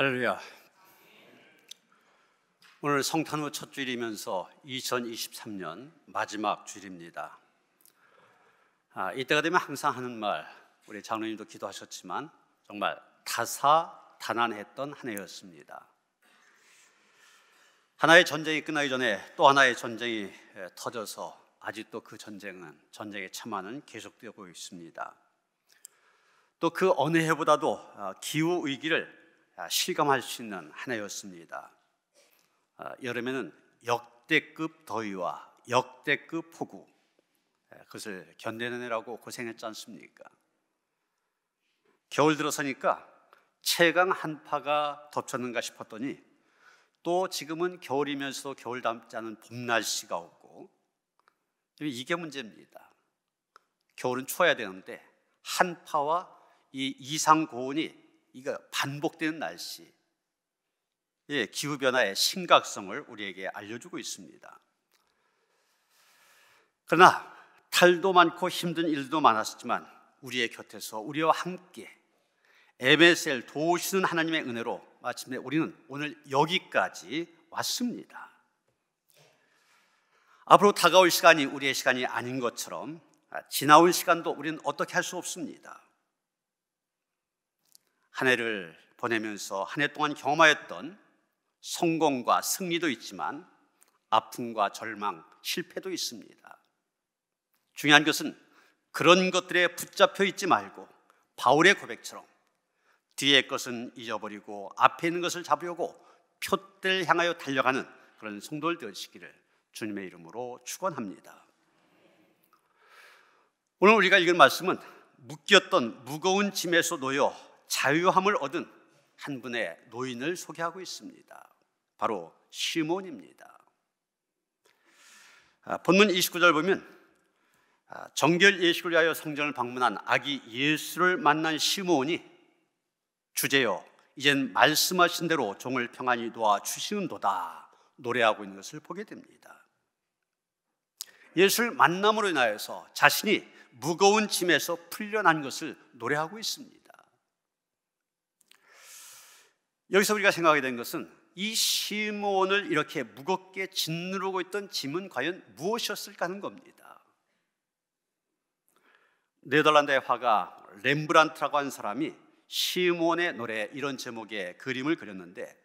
할렐루야. 오늘 성탄 후 첫 주일이면서 2023년 마지막 주일입니다. 아, 이때가 되면 항상 하는 말, 우리 장로님도 기도하셨지만 정말 다사다난했던 한 해였습니다. 하나의 전쟁이 끝나기 전에 또 하나의 전쟁이 터져서 아직도 그 전쟁은 전쟁의 참화는 계속되고 있습니다. 또 그 어느 해보다도 아, 기후 위기를 아, 실감할 수 있는 한 해였습니다. 아, 여름에는 역대급 더위와 역대급 폭우 예, 그것을 견뎌내느라고 고생했지 않습니까? 겨울 들어서니까 최강 한파가 덮쳤는가 싶었더니 또 지금은 겨울이면서도 겨울 닮지 않은 봄 날씨가 오고 이게 문제입니다. 겨울은 추워야 되는데 한파와 이 이상 고온이 이거 반복되는 날씨, 예, 기후 변화의 심각성을 우리에게 알려주고 있습니다. 그러나 탈도 많고 힘든 일도 많았지만 우리의 곁에서 우리와 함께 MSL 도우시는 하나님의 은혜로 마침내 우리는 오늘 여기까지 왔습니다. 앞으로 다가올 시간이 우리의 시간이 아닌 것처럼 지나온 시간도 우리는 어떻게 할 수 없습니다. 한 해를 보내면서 한 해 동안 경험하였던 성공과 승리도 있지만 아픔과 절망, 실패도 있습니다. 중요한 것은 그런 것들에 붙잡혀 있지 말고 바울의 고백처럼 뒤에 것은 잊어버리고 앞에 있는 것을 잡으려고 표대를 향하여 달려가는 그런 성도를 되시기를 주님의 이름으로 축원합니다. 오늘 우리가 읽은 말씀은 묶였던 무거운 짐에서 놓여 자유함을 얻은 한 분의 노인을 소개하고 있습니다. 바로 시몬입니다. 아, 본문 29절 보면 아, 정결 예식을 위하여 성전을 방문한 아기 예수를 만난 시몬이 주제요 이젠 말씀하신 대로 종을 평안히 놓아 주시는도다 노래하고 있는 것을 보게 됩니다. 예수를 만남으로 인하여서 자신이 무거운 짐에서 풀려난 것을 노래하고 있습니다. 여기서 우리가 생각하게 된 것은 이 시므온을 이렇게 무겁게 짓누르고 있던 짐은 과연 무엇이었을까 하는 겁니다. 네덜란드의 화가 렘브란트라고 한 사람이 시므온의 노래 이런 제목의 그림을 그렸는데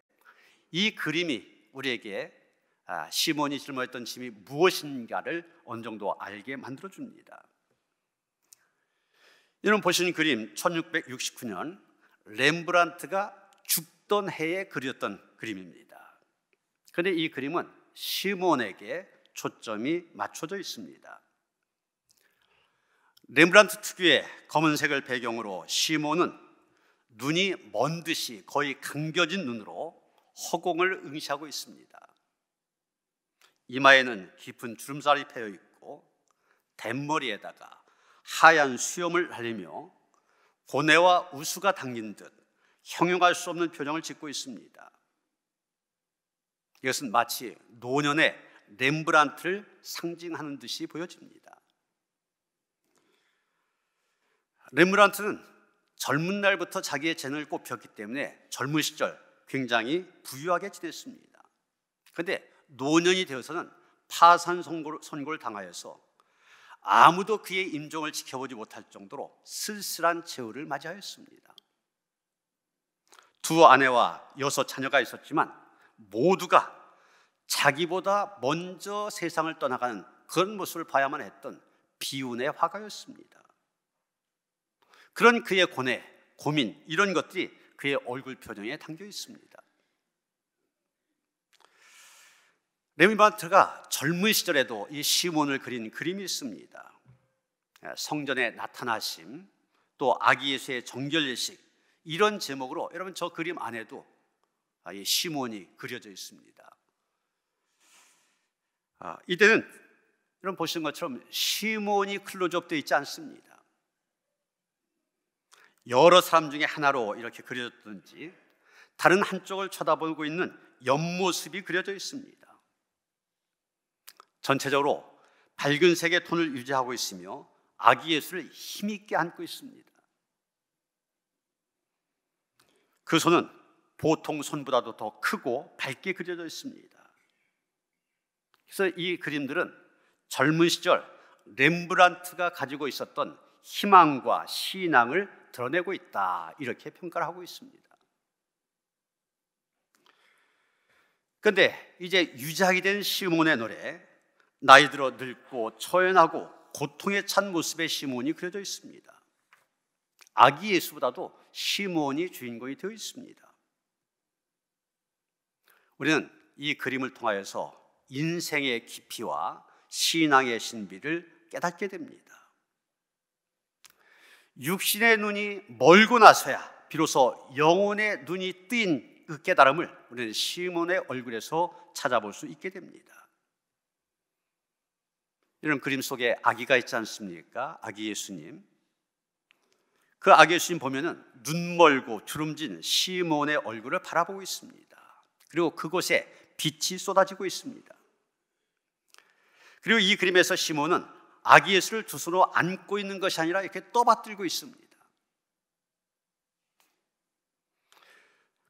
이 그림이 우리에게 아, 시몬이 짊어졌던 짐이 무엇인가를 어느 정도 알게 만들어 줍니다. 여러분 보시는 그림 1669년 렘브란트가 죽 죽던 해에 그렸던 그림입니다. 근데 이 그림은 시몬에게 초점이 맞춰져 있습니다. 렘브란트 특유의 검은색을 배경으로 시몬은 눈이 먼 듯이 거의 감겨진 눈으로 허공을 응시하고 있습니다. 이마에는 깊은 주름살이 패여 있고 뱃머리에다가 하얀 수염을 날리며 고뇌와 우수가 당긴 듯 형용할 수 없는 표정을 짓고 있습니다. 이것은 마치 노년의 렘브란트를 상징하는 듯이 보여집니다. 렘브란트는 젊은 날부터 자기의 재능을 꼽혔기 때문에 젊은 시절 굉장히 부유하게 지냈습니다. 그런데 노년이 되어서는 파산 선고를 당하여서 아무도 그의 임종을 지켜보지 못할 정도로 쓸쓸한 최후를 맞이하였습니다. 두 아내와 여섯 자녀가 있었지만 모두가 자기보다 먼저 세상을 떠나가는 그런 모습을 봐야만 했던 비운의 화가였습니다. 그런 그의 고뇌, 고민, 이런 것들이 그의 얼굴 표정에 담겨 있습니다. 레미 바트가 젊은 시절에도 이 시몬을 그린 그림이 있습니다. 예, 성전의 나타나심, 또 아기 예수의 정결 예식, 이런 제목으로 여러분 저 그림 안에도 아 시몬이 그려져 있습니다. 아, 이때는 여러분 보시는 것처럼 시몬이 클로즈업되어 있지 않습니다. 여러 사람 중에 하나로 이렇게 그려졌든지 다른 한쪽을 쳐다보고 있는 옆모습이 그려져 있습니다. 전체적으로 밝은 색의 톤을 유지하고 있으며 아기 예수를 힘있게 안고 있습니다. 그 손은 보통 손보다도 더 크고 밝게 그려져 있습니다. 그래서 이 그림들은 젊은 시절 렘브란트가 가지고 있었던 희망과 신앙을 드러내고 있다. 이렇게 평가를 하고 있습니다. 근데 이제 유작이 된 시몬의 노래, 나이 들어 늙고 초연하고 고통에 찬 모습의 시몬이 그려져 있습니다. 아기 예수보다도 시몬이 주인공이 되어 있습니다. 우리는 이 그림을 통하여서 인생의 깊이와 신앙의 신비를 깨닫게 됩니다. 육신의 눈이 멀고 나서야 비로소 영혼의 눈이 뜬그 깨달음을 우리는 시몬의 얼굴에서 찾아볼 수 있게 됩니다. 이런 그림 속에 아기가 있지 않습니까? 아기 예수님. 그 아기 예수님 보면은 눈 멀고 주름진 시몬의 얼굴을 바라보고 있습니다. 그리고 그곳에 빛이 쏟아지고 있습니다. 그리고 이 그림에서 시몬은 아기 예수를 두 손으로 안고 있는 것이 아니라 이렇게 떠받들고 있습니다.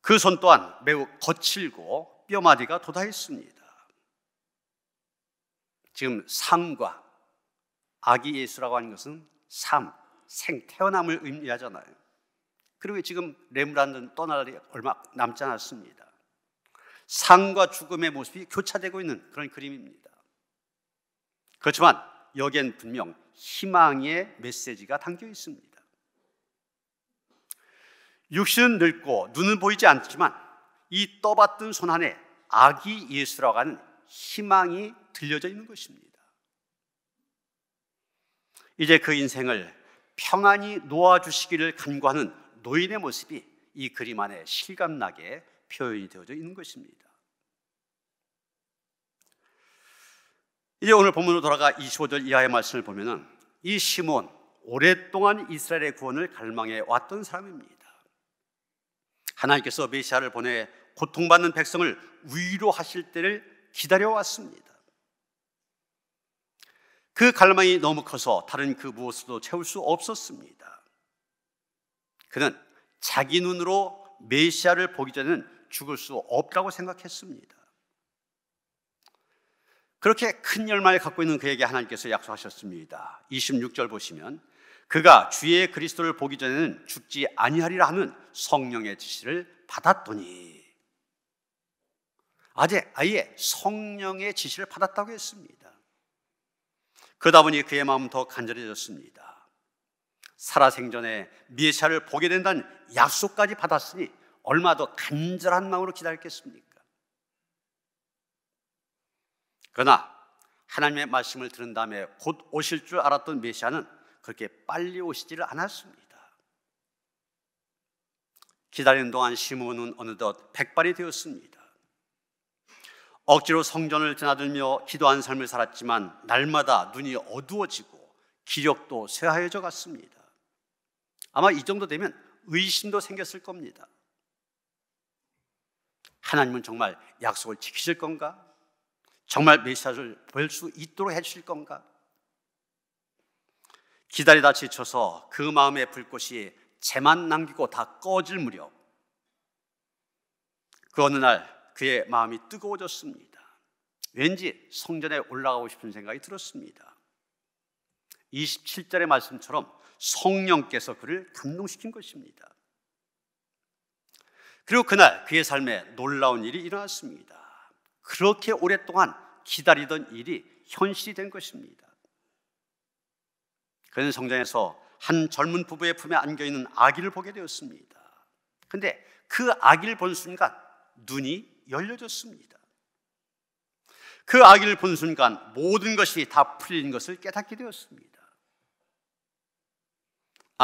그 손 또한 매우 거칠고 뼈마디가 돋아있습니다. 지금 삶과 아기 예수라고 하는 것은 삶, 생, 태어남을 의미하잖아요. 그리고 지금 레무란드는 떠날 날이 얼마 남지 않았습니다. 삶과 죽음의 모습이 교차되고 있는 그런 그림입니다. 그렇지만 여기엔 분명 희망의 메시지가 담겨 있습니다. 육신은 늙고 눈은 보이지 않지만 이 떠받든 손 안에 아기 예수라고 하는 희망이 들려져 있는 것입니다. 이제 그 인생을 평안히 놓아주시기를 간구하는 노인의 모습이 이 그림 안에 실감나게 표현이 되어져 있는 것입니다. 이제 오늘 본문으로 돌아가 25절 이하의 말씀을 보면은 이 시몬 오랫동안 이스라엘의 구원을 갈망해 왔던 사람입니다. 하나님께서 메시아를 보내 고통받는 백성을 위로하실 때를 기다려왔습니다. 그 갈망이 너무 커서 다른 그무엇도 채울 수 없었습니다. 그는 자기 눈으로 메시아를 보기 전에는 죽을 수 없다고 생각했습니다. 그렇게 큰 열망을 갖고 있는 그에게 하나님께서 약속하셨습니다. 26절 보시면 그가 주의 그리스도를 보기 전에는 죽지 아니하리라 는 성령의 지시를 받았더니 아예 아예 성령의 지시를 받았다고 했습니다. 그러다 보니 그의 마음 더 간절해졌습니다. 살아생전에 미에샤를 보게 된다는 약속까지 받았으니 얼마 더 간절한 마음으로 기다렸겠습니까? 그러나 하나님의 말씀을 들은 다음에 곧 오실 줄 알았던 메시아는 그렇게 빨리 오시지를 않았습니다. 기다리는 동안 시므온은 어느덧 백발이 되었습니다. 억지로 성전을 드나들며 기도한 삶을 살았지만 날마다 눈이 어두워지고 기력도 쇠하여져 갔습니다. 아마 이 정도 되면 의심도 생겼을 겁니다. 하나님은 정말 약속을 지키실 건가? 정말 메시아를 볼 수 있도록 해주실 건가? 기다리다 지쳐서 그 마음의 불꽃이 재만 남기고 다 꺼질 무렵 그 어느 날 그의 마음이 뜨거워졌습니다. 왠지 성전에 올라가고 싶은 생각이 들었습니다. 27절의 말씀처럼 성령께서 그를 감동시킨 것입니다. 그리고 그날 그의 삶에 놀라운 일이 일어났습니다. 그렇게 오랫동안 기다리던 일이 현실이 된 것입니다. 그는 성장에서 한 젊은 부부의 품에 안겨 있는 아기를 보게 되었습니다. 근데 그 아기를 본 순간 눈이 열려졌습니다. 그 아기를 본 순간 모든 것이 다 풀린 것을 깨닫게 되었습니다.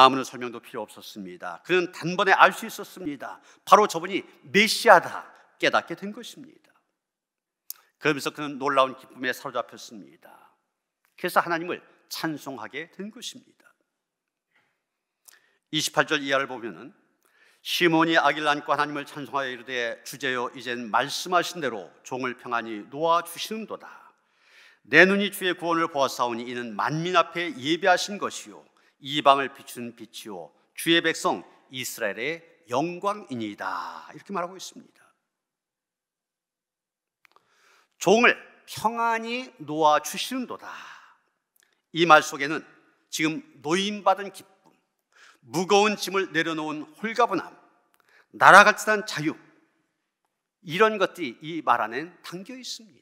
아무런 설명도 필요 없었습니다. 그는 단번에 알 수 있었습니다. 바로 저분이 메시아다 깨닫게 된 것입니다. 그러면서 그는 놀라운 기쁨에 사로잡혔습니다. 그래서 하나님을 찬송하게 된 것입니다. 28절 이하를 보면은 시몬이 아기를 안고 하나님을 찬송하여 이르되 주제여 이젠 말씀하신 대로 종을 평안히 놓아 주시는도다. 내 눈이 주의 구원을 보았사오니 이는 만민 앞에 예배하신 것이요 이방을 비추는 빛이요 주의 백성 이스라엘의 영광이니이다. 이렇게 말하고 있습니다. 종을 평안히 놓아 주시는도다. 이 말 속에는 지금 노인받은 기쁨, 무거운 짐을 내려놓은 홀가분함, 날아갈 듯한 자유 이런 것들이 이 말 안엔 담겨 있습니다.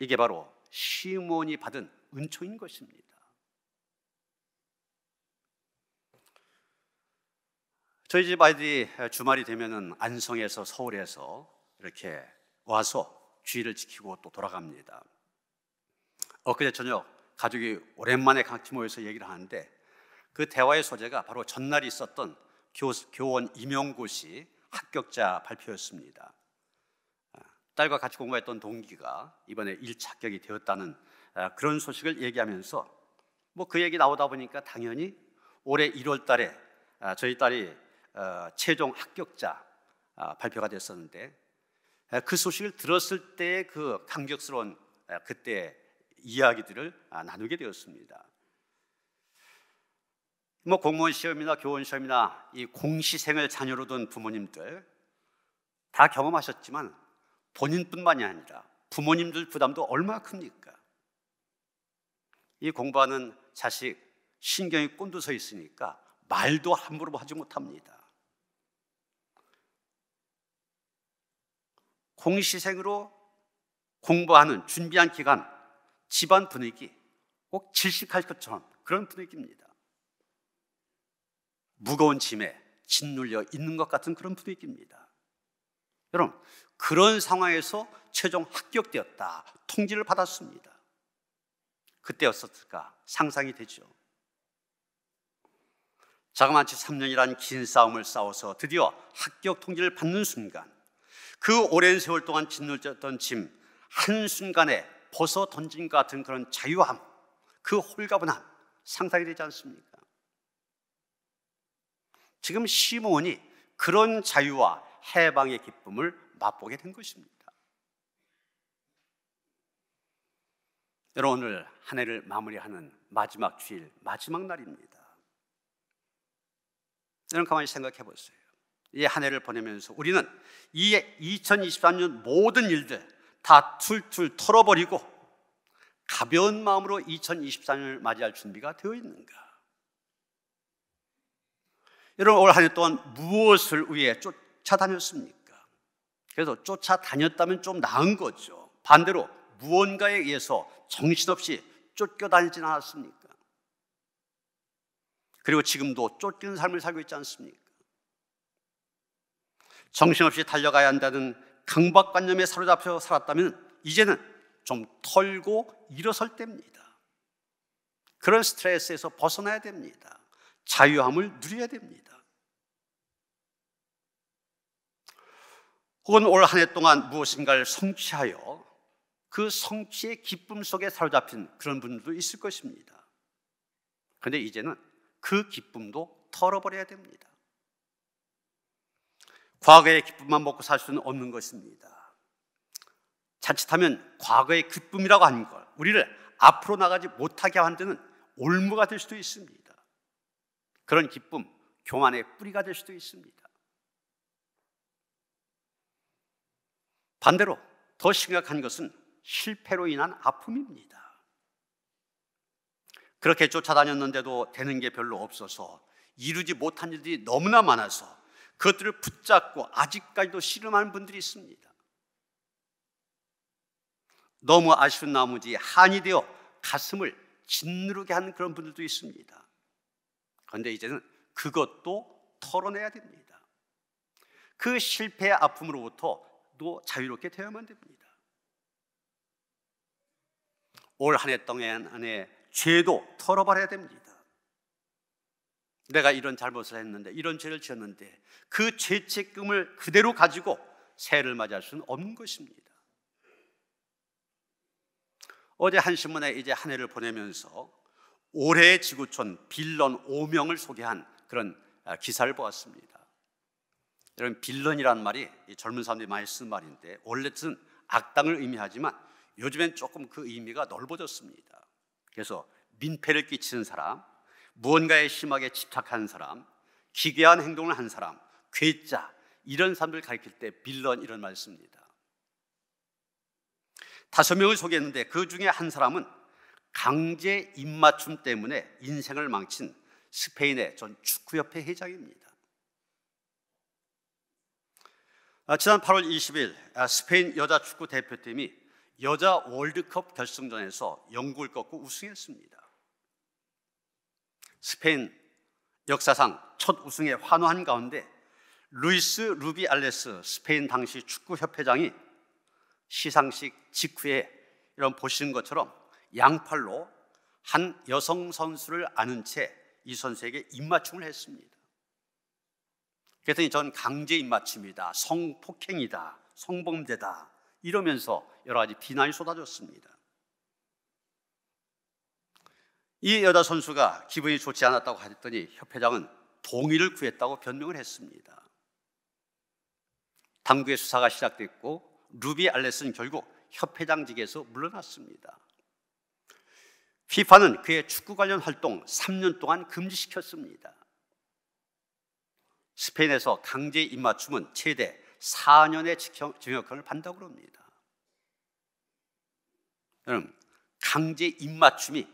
이게 바로 시몬이 받은 은총인 것입니다. 저희 집 아이들이 주말이 되면은 안성에서 서울에서 이렇게 와서 주의를 지키고 또 돌아갑니다. 엊그제 저녁 가족이 오랜만에 같이 모여서 얘기를 하는데 그 대화의 소재가 바로 전날 있었던 교원 임용고시 합격자 발표였습니다. 아, 딸과 같이 공부했던 동기가 이번에 1차 합격이 되었다는 아, 그런 소식을 얘기하면서 뭐 그 얘기 나오다 보니까 당연히 올해 1월 달에 아, 저희 딸이 어, 최종 합격자 어, 발표가 됐었는데 어, 그 소식을 들었을 때의 그 감격스러운 그때 이야기들을 아, 나누게 되었습니다. 뭐 공무원 시험이나 교원 시험이나 이 공시생을 자녀로 둔 부모님들 다 경험하셨지만 본인뿐만이 아니라 부모님들 부담도 얼마나 큽니까? 이 공부하는 자식 신경이 꼰두서 있으니까 말도 함부로 하지 못합니다. 공시생으로 공부하는 준비한 기간, 집안 분위기, 꼭 질식할 것처럼 그런 분위기입니다. 무거운 짐에 짓눌려 있는 것 같은 그런 분위기입니다. 여러분, 그런 상황에서 최종 합격되었다. 통지를 받았습니다. 그때였었을까? 상상이 되죠. 자그마치 3년이란 긴 싸움을 싸워서 드디어 합격 통지를 받는 순간, 그 오랜 세월 동안 짓눌렸던 짐, 한순간에 벗어 던진 같은 그런 자유함, 그 홀가분함, 상상이 되지 않습니까? 지금 시몬이 그런 자유와 해방의 기쁨을 맛보게 된 것입니다. 여러분, 오늘 한 해를 마무리하는 마지막 주일, 마지막 날입니다. 여러분, 가만히 생각해 보세요. 이한 해를 보내면서 우리는 이 2023년 모든 일들 다 툴툴 털어버리고 가벼운 마음으로 2023년을 맞이할 준비가 되어 있는가? 여러분 올 한 해 동안 무엇을 위해 쫓아다녔습니까? 그래서 쫓아다녔다면 좀 나은 거죠. 반대로 무언가에 의해서 정신없이 쫓겨다니진 않았습니까? 그리고 지금도 쫓기는 삶을 살고 있지 않습니까? 정신없이 달려가야 한다는 강박관념에 사로잡혀 살았다면 이제는 좀 털고 일어설 때입니다. 그런 스트레스에서 벗어나야 됩니다. 자유함을 누려야 됩니다. 혹은 올 한 해 동안 무엇인가를 성취하여 그 성취의 기쁨 속에 사로잡힌 그런 분들도 있을 것입니다. 그런데 이제는 그 기쁨도 털어버려야 됩니다. 과거의 기쁨만 먹고 살 수는 없는 것입니다. 자칫하면 과거의 기쁨이라고 하는 걸 우리를 앞으로 나가지 못하게 만드는 올무가 될 수도 있습니다. 그런 기쁨, 교만의 뿌리가 될 수도 있습니다. 반대로 더 심각한 것은 실패로 인한 아픔입니다. 그렇게 쫓아다녔는데도 되는 게 별로 없어서 이루지 못한 일이 너무나 많아서 그것들을 붙잡고 아직까지도 실험하는 분들이 있습니다. 너무 아쉬운 나머지 한이 되어 가슴을 짓누르게 하는 그런 분들도 있습니다. 그런데 이제는 그것도 털어내야 됩니다. 그 실패의 아픔으로부터 또 자유롭게 되어야만 됩니다. 올 한 해 동안 안에 죄도 털어버려야 됩니다. 내가 이런 잘못을 했는데, 이런 죄를 지었는데, 그죄책감을 그대로 가지고 새를맞을 수는 없는 것입니다. 어제 한 신문에 이제 한 해를 보내면서 올해 지구촌 빌런 5명을 소개한 그런 아, 기사를 보았습니다. 여러분, 빌런이라는 말이 젊은 사람들이 많이 쓰는 말인데, 원래 뜻 악당을 의미하지만 요즘엔 조금 그 의미가 넓어졌습니다. 그래서 민폐를 끼치는 사람, 무언가에 심하게 집착한 사람, 기괴한 행동을 한 사람, 괴짜 이런 사람들 가리킬 때 빌런 이런 말씀입니다. 다섯 명을 소개했는데 그 중에 한 사람은 강제 입맞춤 때문에 인생을 망친 스페인의 전 축구협회 회장입니다. 아, 지난 8월 20일 아, 스페인 여자 축구 대표팀이 여자 월드컵 결승전에서 영국을 꺾고 우승했습니다. 스페인 역사상 첫 우승에 환호한 가운데 루이스 루비 알레스 스페인 당시 축구협회장이 시상식 직후에 이런 보시는 것처럼 양팔로 한 여성 선수를 아는 채 이 선수에게 입맞춤을 했습니다. 그랬더니 전 강제 입맞춤이다, 성폭행이다, 성범죄다 이러면서 여러 가지 비난이 쏟아졌습니다. 이 여자 선수가 기분이 좋지 않았다고 했더니 협회장은 동의를 구했다고 변명을 했습니다. 당구의 수사가 시작됐고 루비 알레스는 결국 협회장직에서 물러났습니다. f i 는 그의 축구 관련 활동 3년 동안 금지시켰습니다. 스페인에서 강제 입맞춤은 최대 4년의 징역형을 받다고 합니다. 여러분, 강제 입맞춤이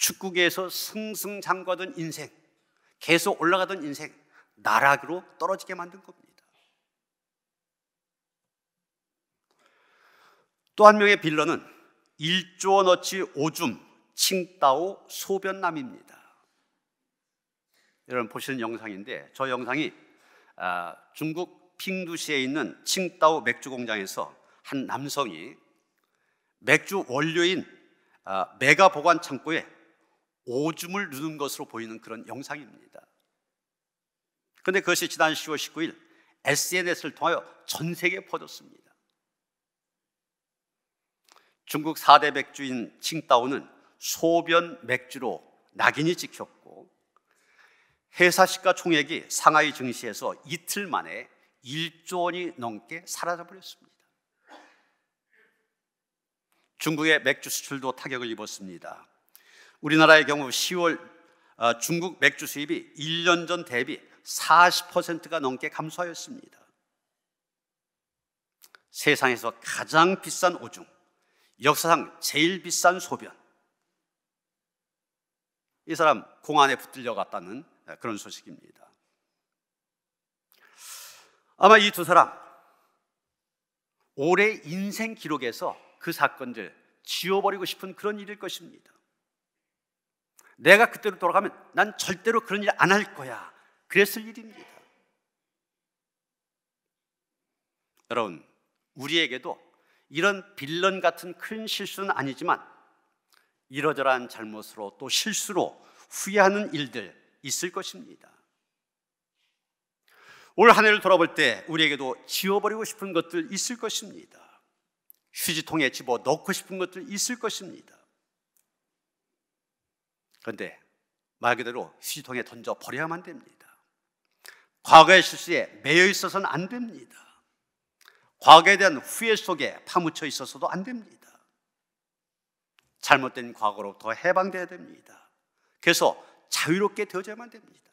축구계에서 승승장구하던 인생, 계속 올라가던 인생, 나락으로 떨어지게 만든 겁니다. 또 한 명의 빌런은 1조 원어치 오줌, 칭따오 소변남입니다. 여러분 보시는 영상인데 저 영상이 아, 중국 핑두시에 있는 칭따오 맥주 공장에서 한 남성이 맥주 원료인 아, 메가 보관 창고에 오줌을 누는 것으로 보이는 그런 영상입니다. 그런데 그것이 지난 10월 19일 SNS를 통하여 전 세계에 퍼졌습니다. 중국 4대 맥주인 칭따오는 소변 맥주로 낙인이 찍혔고 회사 시가 총액이 상하이 증시에서 이틀 만에 1조 원이 넘게 사라져 버렸습니다. 중국의 맥주 수출도 타격을 입었습니다. 우리나라의 경우 10월 어, 중국 맥주 수입이 1년 전 대비 40%가 넘게 감소하였습니다. 세상에서 가장 비싼 오중, 역사상 제일 비싼 소변. 이 사람 공안에 붙들려 갔다는 그런 소식입니다. 아마 이 두 사람 올해 인생 기록에서 그 사건들 지워버리고 싶은 그런 일일 것입니다. 내가 그때로 돌아가면 난 절대로 그런 일 안 할 거야. 그랬을 일입니다. 여러분, 우리에게도 이런 빌런 같은 큰 실수는 아니지만 이러저러한 잘못으로 또 실수로 후회하는 일들 있을 것입니다. 올 한 해를 돌아볼 때 우리에게도 지워버리고 싶은 것들 있을 것입니다. 휴지통에 집어 넣고 싶은 것들 있을 것입니다. 그런데 말 그대로 시통에 던져 버려야만 됩니다. 과거의 실수에 매여 있어서는 안 됩니다. 과거에 대한 후회 속에 파묻혀 있어서도 안 됩니다. 잘못된 과거로부터 해방돼야 됩니다. 그래서 자유롭게 되어져야만 됩니다.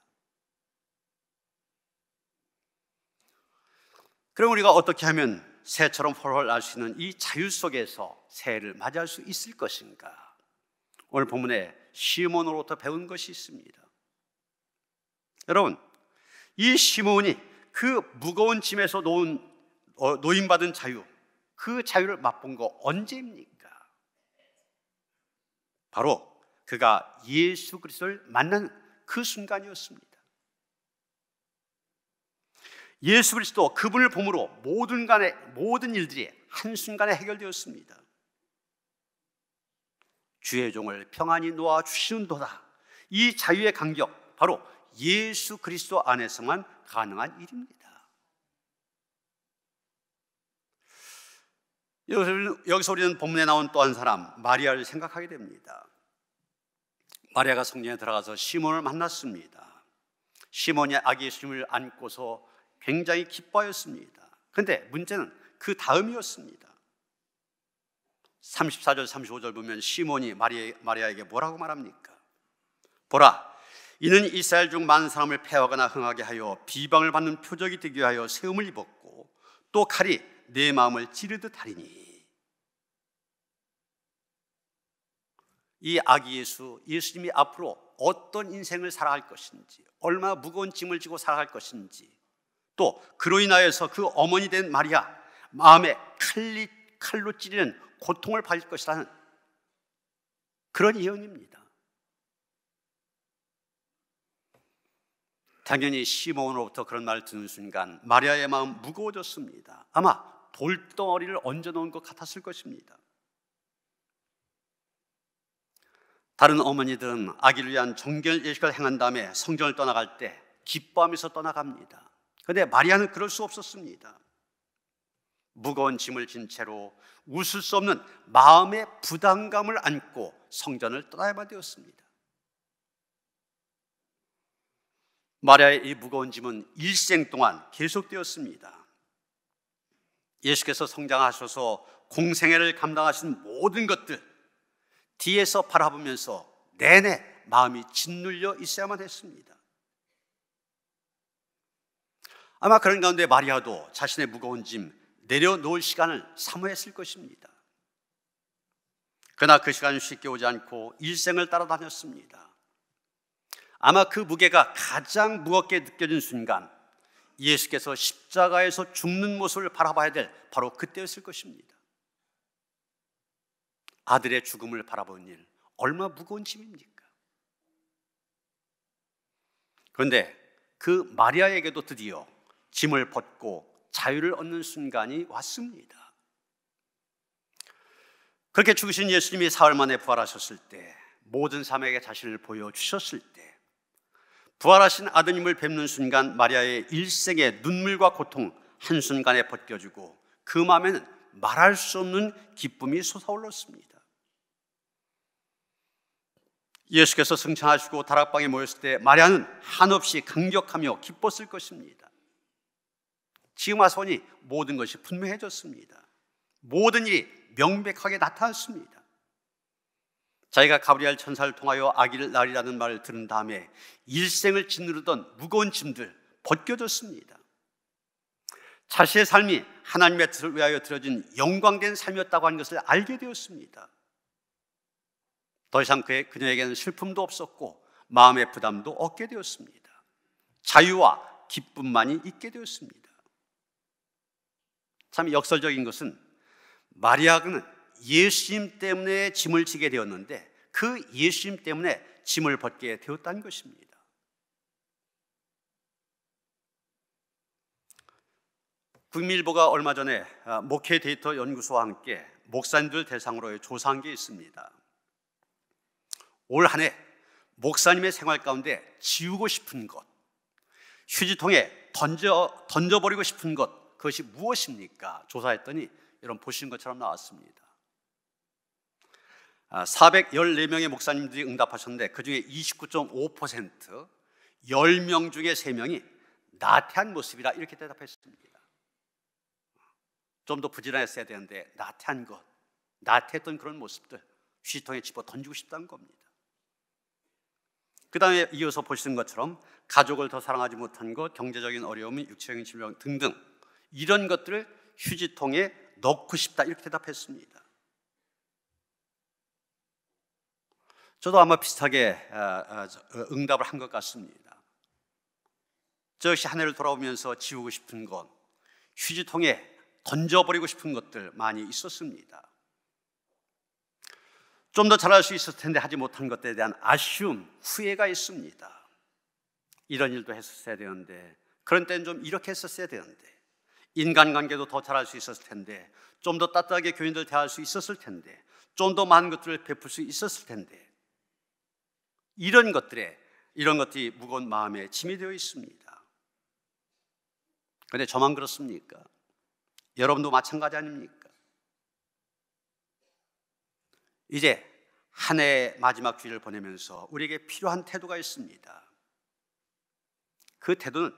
그럼 우리가 어떻게 하면 새처럼 훨훨 날수 있는 이 자유 속에서 새해를 맞이할 수 있을 것인가? 오늘 본문에 시몬으로부터 배운 것이 있습니다. 여러분, 이 시몬이 그 무거운 짐에서 놓은, 어, 노인받은 자유, 그 자유를 맛본 거 언제입니까? 바로 그가 예수 그리스도를 만난 그 순간이었습니다. 예수 그리스도 그분을 봄으로 모든 간의 모든 일들이 한순간에 해결되었습니다. 주의 종을 평안히 놓아 주시는도다. 이 자유의 간격 바로 예수 그리스도 안에서만 가능한 일입니다. 여기서 우리는 본문에 나온 또 한 사람 마리아를 생각하게 됩니다. 마리아가 성전에 들어가서 시몬을 만났습니다. 시몬이 아기 예수님을 안고서 굉장히 기뻐하였습니다. 그런데 문제는 그 다음이었습니다. 34절 35절 보면 시몬이 마리아, 마리아에게 뭐라고 말합니까? 보라 이는 이스라엘 중 많은 사람을 패하거나 흥하게 하여 비방을 받는 표적이 되게 하여 세움을 입었고 또 칼이 내 마음을 찌르듯 하리니 이 아기 예수 예수님이 앞으로 어떤 인생을 살아갈 것인지 얼마나 무거운 짐을 지고 살아갈 것인지 또 그로 인하여서 그 어머니 된 마리아 마음에 칼리, 칼로 찌르는 고통을 받을 것이라는 그런 예언입니다. 당연히 시몬으로부터 그런 말을 듣는 순간 마리아의 마음 무거워졌습니다. 아마 돌덩어리를 얹어 놓은 것 같았을 것입니다. 다른 어머니들은 아기를 위한 정결 예식을 행한 다음에 성전을 떠나갈 때 기뻐하면서 떠나갑니다. 그런데 마리아는 그럴 수 없었습니다. 무거운 짐을 진 채로 웃을 수 없는 마음의 부담감을 안고 성전을 떠나야만 되었습니다. 마리아의 이 무거운 짐은 일생 동안 계속되었습니다. 예수께서 성장하셔서 공생애를 감당하신 모든 것들 뒤에서 바라보면서 내내 마음이 짓눌려 있어야만 했습니다. 아마 그런 가운데 마리아도 자신의 무거운 짐 내려놓을 시간을 사모했을 것입니다. 그러나 그 시간은 쉽게 오지 않고 일생을 따라다녔습니다. 아마 그 무게가 가장 무겁게 느껴진 순간 예수께서 십자가에서 죽는 모습을 바라봐야 될 바로 그때였을 것입니다. 아들의 죽음을 바라본 일, 얼마 무거운 짐입니까? 그런데 그 마리아에게도 드디어 짐을 벗고 자유를 얻는 순간이 왔습니다. 그렇게 죽으신 예수님이 사흘 만에 부활하셨을 때, 모든 사람에게 자신을 보여주셨을 때, 부활하신 아드님을 뵙는 순간 마리아의 일생의 눈물과 고통 한순간에 벗겨주고 그 마음에는 말할 수 없는 기쁨이 솟아올랐습니다. 예수께서 승천하시고 다락방에 모였을 때 마리아는 한없이 강력하며 기뻤을 것입니다. 지음아 손이 모든 것이 분명해졌습니다. 모든 일이 명백하게 나타났습니다. 자기가 가브리엘 천사를 통하여 아기를 낳으리라는 말을 들은 다음에 일생을 짓누르던 무거운 짐들 벗겨졌습니다. 자신의 삶이 하나님의 뜻을 위하여 드려진 영광된 삶이었다고 하는 것을 알게 되었습니다. 더 이상 그의 그녀에게는 슬픔도 없었고 마음의 부담도 없게 되었습니다. 자유와 기쁨만이 있게 되었습니다. 참 역설적인 것은 마리아는 예수님 때문에 짐을 지게 되었는데 그 예수님 때문에 짐을 벗게 되었다는 것입니다. 국민일보가 얼마 전에 아, 목회 데이터 연구소와 함께 목사님들 대상으로 조사한 게 있습니다. 올한해 목사님의 생활 가운데 지우고 싶은 것, 휴지통에 던져, 던져버리고 싶은 것, 그것이 무엇입니까? 조사했더니 여러분 보시는 것처럼 나왔습니다. 414명의 아, 목사님들이 응답하셨는데 그 중에 29.5% 10명 중에 3명이 나태한 모습이라 이렇게 대답했습니다. 좀 더 부지런했어야 되는데 나태한 것, 나태했던 그런 모습들 시통에 집어 던지고 싶다는 겁니다. 그 다음에 이어서 보시는 것처럼 가족을 더 사랑하지 못한 것, 경제적인 어려움, 육체적인 질병 등등 이런 것들을 휴지통에 넣고 싶다 이렇게 대답했습니다. 저도 아마 비슷하게 아, 아, 어, 응답을 한 것 같습니다. 저 역시 한 해를 돌아오면서 지우고 싶은 것, 휴지통에 던져버리고 싶은 것들 많이 있었습니다. 좀 더 잘할 수 있었을 텐데 하지 못한 것들에 대한 아쉬움, 후회가 있습니다. 이런 일도 했었어야 되는데, 그런 때는 좀 이렇게 했었어야 되는데, 인간관계도 더 잘할 수 있었을 텐데, 좀 더 따뜻하게 교인들 대할 수 있었을 텐데, 좀 더 많은 것들을 베풀 수 있었을 텐데, 이런 것들에, 이런 것들이 무거운 마음에 짐이 되어 있습니다. 근데 저만 그렇습니까? 여러분도 마찬가지 아닙니까? 이제 한 해의 마지막 주일을 보내면서 우리에게 필요한 태도가 있습니다. 그 태도는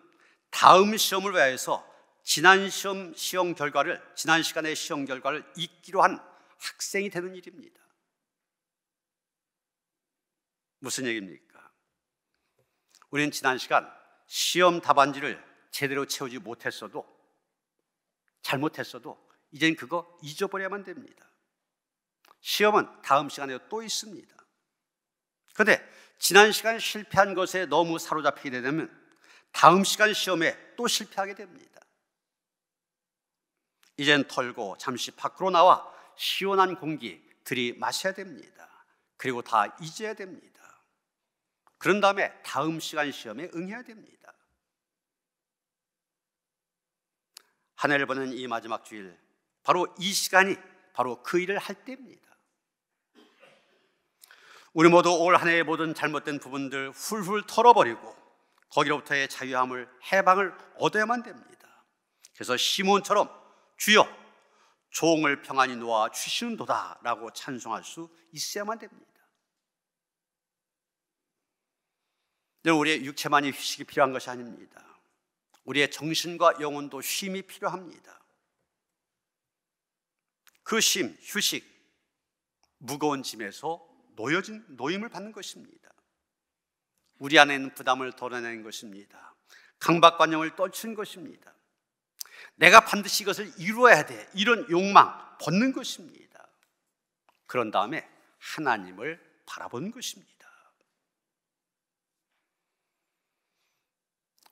다음 시험을 위해서 지난 시험 시험 결과를 지난 시간의 시험 결과를 잊기로 한 학생이 되는 일입니다. 무슨 얘기입니까? 우리는 지난 시간 시험 답안지를 제대로 채우지 못했어도 잘못했어도 이젠 그거 잊어버려야만 됩니다. 시험은 다음 시간에 또 있습니다. 그런데 지난 시간 실패한 것에 너무 사로잡히게 되면 다음 시간 시험에 또 실패하게 됩니다. 이젠 털고 잠시 밖으로 나와 시원한 공기 들이마셔야 됩니다. 그리고 다 잊어야 됩니다. 그런 다음에 다음 시간 시험에 응해야 됩니다. 하늘을 보는 이 마지막 주일, 바로 이 시간이 바로 그 일을 할 때입니다. 우리 모두 올 한 해의 모든 잘못된 부분들 훌훌 털어버리고 거기로부터의 자유함을 해방을 얻어야만 됩니다. 그래서 시몬처럼 주여 종을 평안히 놓아 주시는도다 라고 찬송할 수 있어야만 됩니다. 우리의 육체만이 휴식이 필요한 것이 아닙니다. 우리의 정신과 영혼도 쉼이 필요합니다. 그 쉼, 휴식, 무거운 짐에서 놓여진 노임을 받는 것입니다. 우리 안에 있는 부담을 덜어내는 것입니다. 강박관념을 떨친 것입니다. 내가 반드시 이것을 이루어야 돼. 이런 욕망 벗는 것입니다. 그런 다음에 하나님을 바라본 것입니다.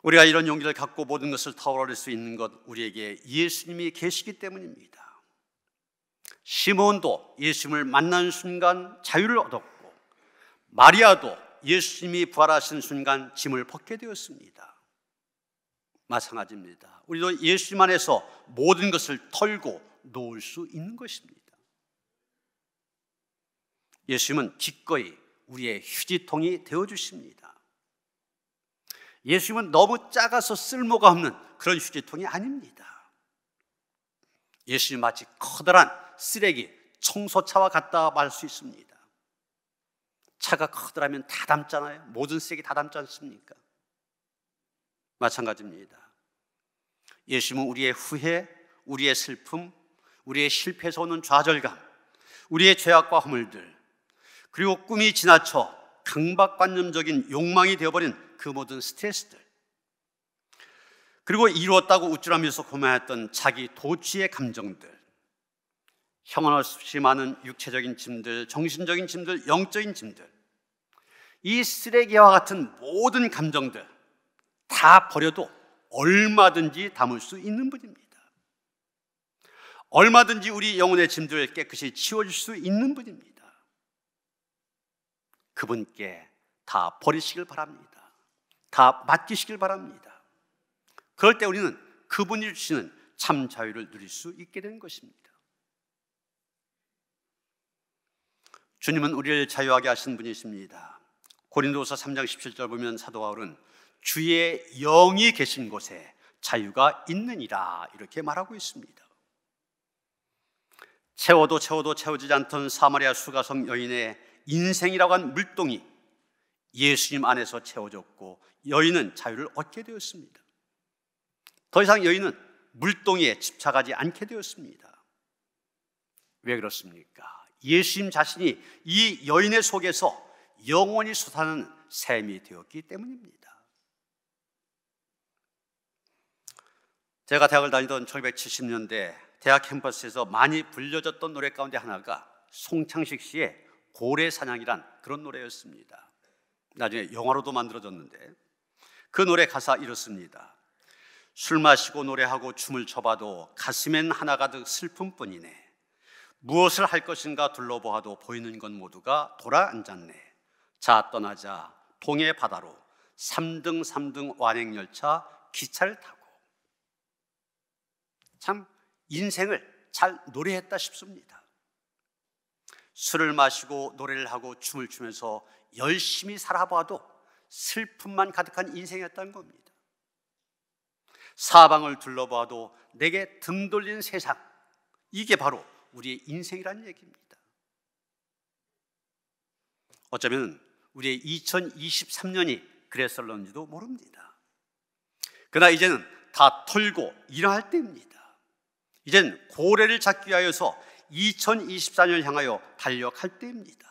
우리가 이런 용기를 갖고 모든 것을 타오를 수 있는 것 우리에게 예수님이 계시기 때문입니다. 시몬도 예수님을 만난 순간 자유를 얻었고 마리아도 예수님이 부활하신 순간 짐을 벗게 되었습니다. 마찬가지입니다. 우리도 예수님 안에서 모든 것을 털고 놓을 수 있는 것입니다. 예수님은 기꺼이 우리의 휴지통이 되어 주십니다. 예수님은 너무 작아서 쓸모가 없는 그런 휴지통이 아닙니다. 예수님 마치 커다란 쓰레기 청소차와 같다 말할 수 있습니다. 차가 커다라면 다 담잖아요. 모든 쓰레기 다 담지 않습니까? 마찬가지입니다. 예수님은 우리의 후회, 우리의 슬픔, 우리의 실패에서 오는 좌절감, 우리의 죄악과 허물들, 그리고 꿈이 지나쳐 강박관념적인 욕망이 되어버린 그 모든 스트레스들, 그리고 이루었다고 우쭐하면서 고만했던 자기 도취의 감정들, 형언 없이 많은 육체적인 짐들, 정신적인 짐들, 영적인 짐들, 이 쓰레기와 같은 모든 감정들, 다 버려도 얼마든지 담을 수 있는 분입니다. 얼마든지 우리 영혼의 짐들을 깨끗이 치워줄 수 있는 분입니다. 그분께 다 버리시길 바랍니다. 다 맡기시길 바랍니다. 그럴 때 우리는 그분이 주시는 참 자유를 누릴 수 있게 되는 것입니다. 주님은 우리를 자유하게 하신 분이십니다. 고린도서 3장 17절 보면 사도 바울은 주의 영이 계신 곳에 자유가 있느니라 이렇게 말하고 있습니다. 채워도 채워도 채워지지 않던 사마리아 수가섬 여인의 인생이라고 한 물동이 예수님 안에서 채워졌고 여인은 자유를 얻게 되었습니다. 더 이상 여인은 물동이에 집착하지 않게 되었습니다. 왜 그렇습니까? 예수님 자신이 이 여인의 속에서 영원히 솟아는 셈이 되었기 때문입니다. 제가 대학을 다니던 1970년대 대학 캠퍼스에서 많이 불려졌던 노래 가운데 하나가 송창식 씨의 고래 사냥이란 그런 노래였습니다. 나중에 영화로도 만들어졌는데 그 노래 가사 이렇습니다. 술 마시고 노래하고 춤을 춰봐도 가슴엔 하나가득 슬픔뿐이네. 무엇을 할 것인가 둘러보아도 보이는 건 모두가 돌아앉았네. 자 떠나자 동해 바다로 3등3등 완행열차 기차를 타고 참 인생을 잘 노래했다 싶습니다. 술을 마시고 노래를 하고 춤을 추면서 열심히 살아봐도 슬픔만 가득한 인생이었다는 겁니다. 사방을 둘러봐도 내게 등 돌린 세상, 이게 바로 우리의 인생이라는 얘기입니다. 어쩌면 우리의 2023년이 그랬을런지도 모릅니다. 그러나 이제는 다 털고 일어날 때입니다. 이젠 고래를 잡기 위하여서 2024년을 향하여 달력할 때입니다.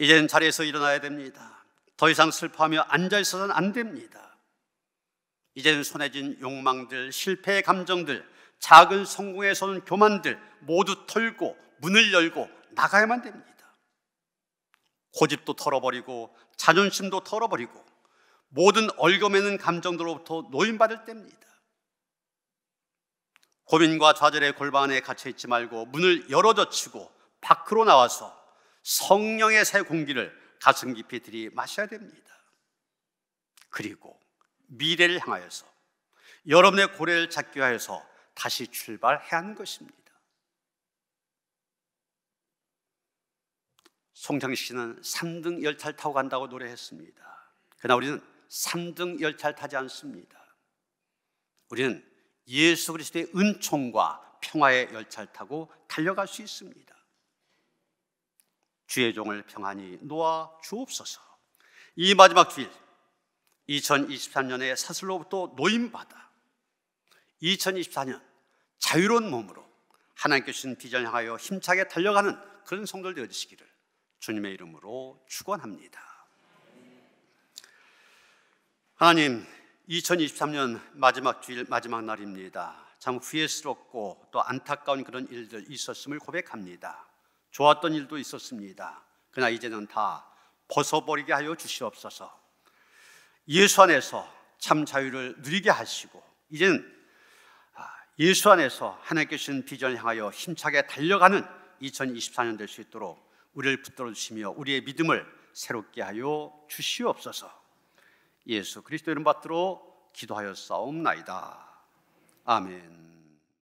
이젠 자리에서 일어나야 됩니다. 더 이상 슬퍼하며 앉아있어서는 안 됩니다. 이젠 손에 쥔 욕망들, 실패의 감정들, 작은 성공에 서는 교만들 모두 털고 문을 열고 나가야만 됩니다. 고집도 털어버리고 자존심도 털어버리고 모든 얼거매는 감정들로부터 노인받을 때입니다. 고민과 좌절의 골반에 갇혀 있지 말고 문을 열어젖히고 밖으로 나와서 성령의 새 공기를 가슴 깊이 들이 마셔야 됩니다. 그리고 미래를 향하여서 여러분의 고래를 잡기 위해서 다시 출발해야 하는 것입니다. 송창 씨는 3등 열차를 타고 간다고 노래했습니다. 그러나 우리는 3등 열차를 타지 않습니다. 우리는 예수 그리스도의 은총과 평화의 열차를 타고 달려갈 수 있습니다. 주의 종을 평안히 놓아 주옵소서. 이 마지막 주일 2023년에 사슬로부터 노임받아 2024년 자유로운 몸으로 하나님께 주신 비전 향하여 힘차게 달려가는 그런 성도들 되어주시기를 주님의 이름으로 축원합니다. 하나님 2023년 마지막 주일 마지막 날입니다. 참 후회스럽고 또 안타까운 그런 일들 있었음을 고백합니다. 좋았던 일도 있었습니다. 그러나 이제는 다 벗어버리게 하여 주시옵소서. 예수 안에서 참 자유를 누리게 하시고 이제는 아, 예수 안에서 하나님께 주신 비전을 향하여 힘차게 달려가는 2024년 될 수 있도록 우리를 붙들어 주시며 우리의 믿음을 새롭게 하여 주시옵소서. 예수 그리스도 이름 받들어 기도하여 싸움나이다. 아멘.